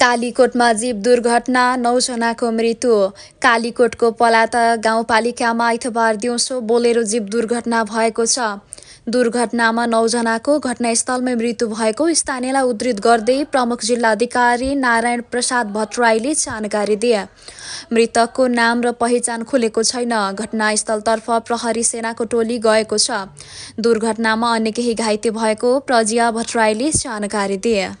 कालीकोटमा जीव दुर्घटना नौजनाको मृत्यु कालीकोटको पलाता गाउँपालिकामा आइतबार दिउँसो बोलेरो जीव दुर्घटना भएको छ दुर्घटनामा नौजनाको घटनास्थलमै मृत्यु भएको स्थानीयलाई उद्धित गर्दै प्रमुख जिल्लाधिकारी नारायण प्रसाद भट्टराईले जानकारी दिए मृतकको नाम र पहिचान खुलेको छैन घटनास्थलतर्फ प्रहरी सेनाको टोली गएको छ दुर्घटनामा अन्य केही घाइते भएको प्रजिया भट्टराईले जानकारी दिए